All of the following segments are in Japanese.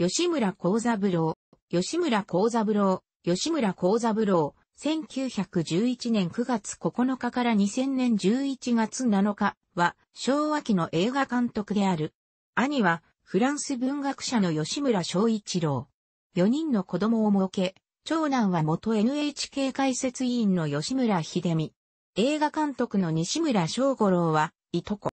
吉村幸三郎、吉村幸三郎、吉村幸三郎、1911年9月9日から2000年11月7日は昭和期の映画監督である。兄はフランス文学者の吉村昭一郎。4人の子供を設け、長男は元 NHK 解説委員の吉村秀美。映画監督の西村昭五郎は、いとこ。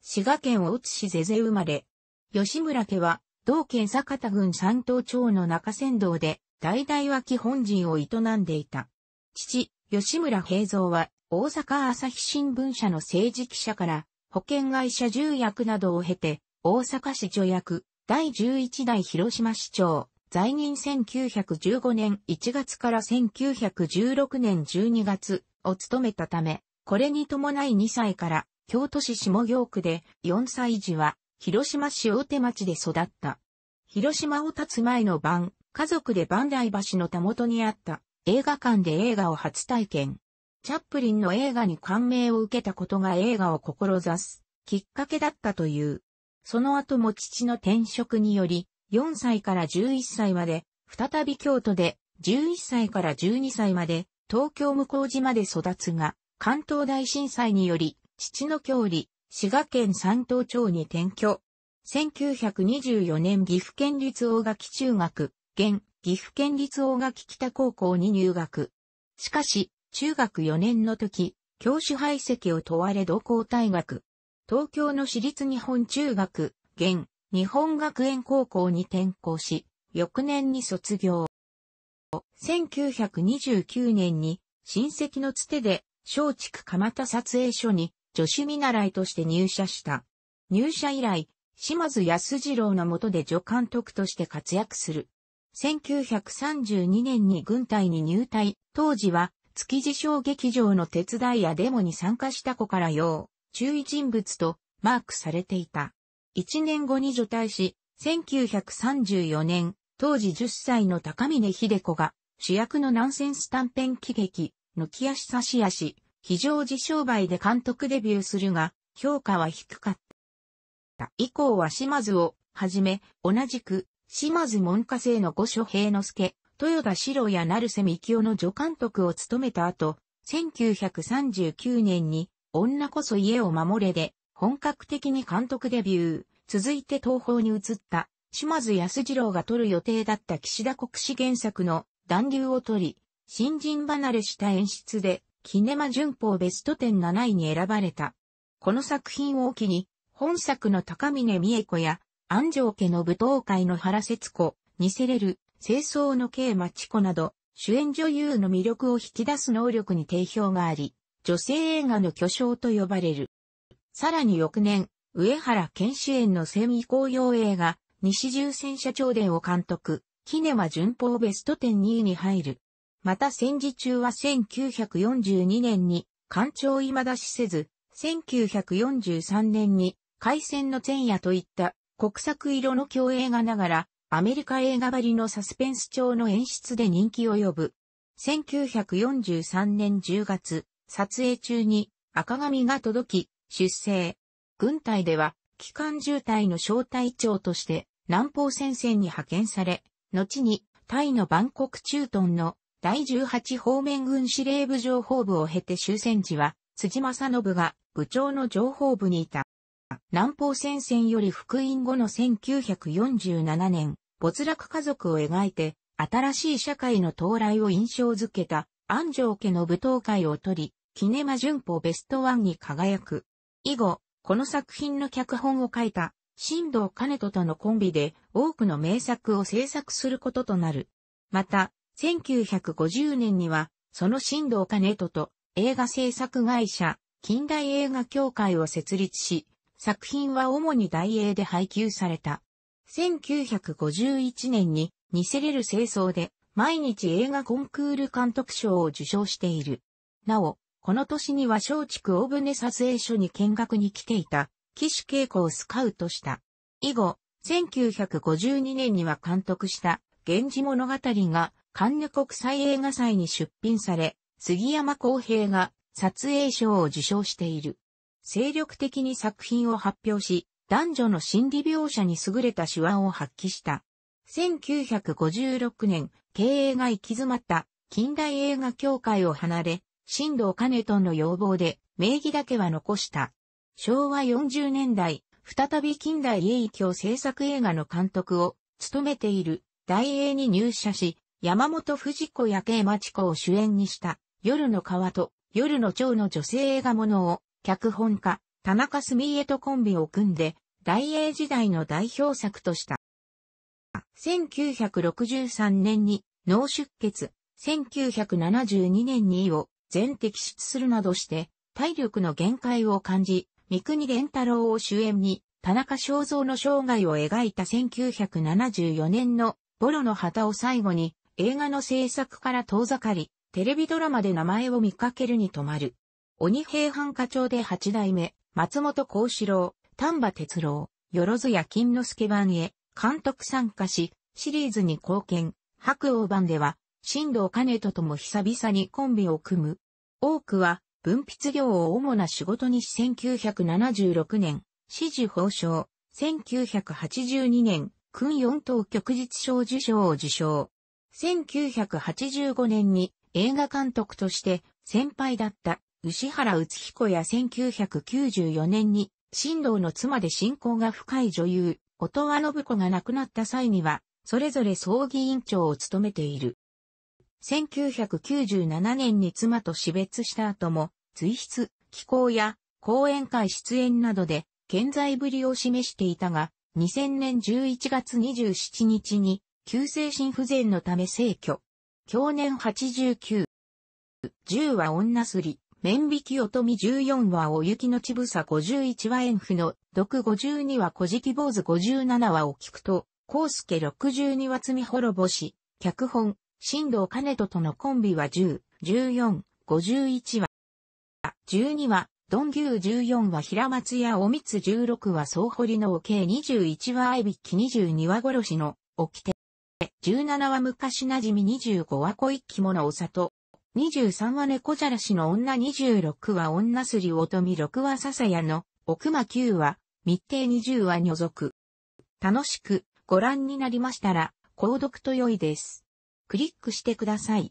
滋賀県大津市是々生まれ。吉村家は、同県坂田郡三島町の中仙道で、代々は基本人を営んでいた。父、吉村平蔵は、大阪朝日新聞社の政治記者から、保険会社重役などを経て、大阪市助役、第11代広島市長、在任1915年1月から1916年12月を務めたため、これに伴い2歳から、京都市下京区で4歳児は広島市大手町で育った。広島を立つ前の晩、家族で万代橋のたもとにあった映画館で映画を初体験。チャップリンの映画に感銘を受けたことが映画を志すきっかけだったという。その後も父の転職により、4歳から11歳まで、再び京都で、11歳から12歳まで、東京向島で育つが、関東大震災により、父の郷里、滋賀県三島町に転居。1924年岐阜県立大垣中学、現岐阜県立大垣北高校に入学。しかし、中学4年の時、教師排斥を問われ同校退学。東京の私立日本中学、現日本学園高校に転校し、翌年に卒業。1929年に親戚のつてで、松竹蒲田撮影所に助手見習いとして入社した。入社以来、島津安次郎の下で助監督として活躍する。1932年に軍隊に入隊、当時は築地小劇場の手伝いやデモに参加した子からよう、注意人物とマークされていた。1年後に除隊し、1934年、当時10歳の高峰秀子が主役のナンセンス短編喜劇、抜き足差し足、非常時商売で監督デビューするが、評価は低かった。以降は島津をはじめ、同じく、島津門下生の五所平之助、豊田四郎や成瀬幹雄の助監督を務めた後、1939年に、女こそ家を守れで、本格的に監督デビュー。続いて東方に移った、島津安二郎が撮る予定だった岸田国史原作の、暖流を撮り、新人離れした演出で、キネマ旬報ベスト10 7位に選ばれた。この作品を機に、本作の高峰美恵子や、安城家の舞踏会の原節子、ニセレル、清掃の慶町子など、主演女優の魅力を引き出す能力に定評があり、女性映画の巨匠と呼ばれる。さらに翌年、上原健主演のセミ公用映画、西重戦車長伝を監督、キネマ旬報ベスト10 2位に入る。また戦時中は1942年に艦長未だしせず、1943年に海戦の前夜といった国策色の共映画ながらアメリカ映画ばりのサスペンス調の演出で人気を呼ぶ。1943年10月、撮影中に赤紙が届き、出征。軍隊では、機関渋滞の小隊長として南方戦線に派遣され、後にタイのバンコク駐屯の第18方面軍司令部情報部を経て終戦時は、辻正信が部長の情報部にいた。南方戦線より復員後の1947年、没落家族を描いて、新しい社会の到来を印象づけた、安城家の舞踏会を取り、キネマ旬歩ベストワンに輝く。以後、この作品の脚本を書いた、新藤兼人とのコンビで多くの名作を制作することとなる。また、1950年には、その新藤兼人と映画制作会社、近代映画協会を設立し、作品は主に大英で配給された。1951年に、ニセレル清掃で、毎日映画コンクール監督賞を受賞している。なお、この年には松竹大船撮影所に見学に来ていた、岸恵子をスカウトした。以後、1952年には監督した、源氏物語がカンヌ国際映画祭に出品され、杉山公平が撮影賞を受賞している。精力的に作品を発表し、男女の心理描写に優れた手腕を発揮した。1956年、経営が行き詰まった近代映画協会を離れ、新藤兼人の要望で名義だけは残した。昭和40年代、再び近代映域を制作映画の監督を務めている大英に入社し、山本藤子や慶町子を主演にした夜の川と夜の蝶の女性映画ものを脚本家田中澄江とコンビを組んで大英時代の代表作とした。1963年に脳出血、1972年に胃を全摘出するなどして体力の限界を感じ、三国連太郎を主演に田中正造の生涯を描いた1974年のボロの旗を最後に映画の制作から遠ざかり、テレビドラマで名前を見かけるに止まる。鬼平犯課長で八代目、松本幸四郎、丹波哲郎、よろずや金之助版へ、監督参加し、シリーズに貢献、白王版では、新藤兼人とも久々にコンビを組む。多くは、文筆業を主な仕事にし1976年、支持報奨、1982年、訓四等旭日賞受賞を受賞。1985年に映画監督として先輩だった牛原宇津彦や1994年に新藤の妻で親交が深い女優、音羽信子が亡くなった際には、それぞれ葬儀委員長を務めている。1997年に妻と死別した後も、随筆、寄稿や講演会出演などで健在ぶりを示していたが、2000年11月27日に急性心不全のため逝去。享年89。10は女すり、面引き乙女14はお雪のちぶさ51は縁譜の、毒52は小敷坊主57はお聞くと、康介62は罪滅ぼし、脚本、新藤兼人とのコンビは10、14、51は、12は、ドン牛14は平松屋おみつ16は総堀のお計21はあ引き22は殺しの、おきて。17は昔馴染み25は小一着物お里。23は猫じゃらしの女26は女すりおとみ6は笹屋の奥間9は密定20は女族。楽しくご覧になりましたら、購読と良いです。クリックしてください。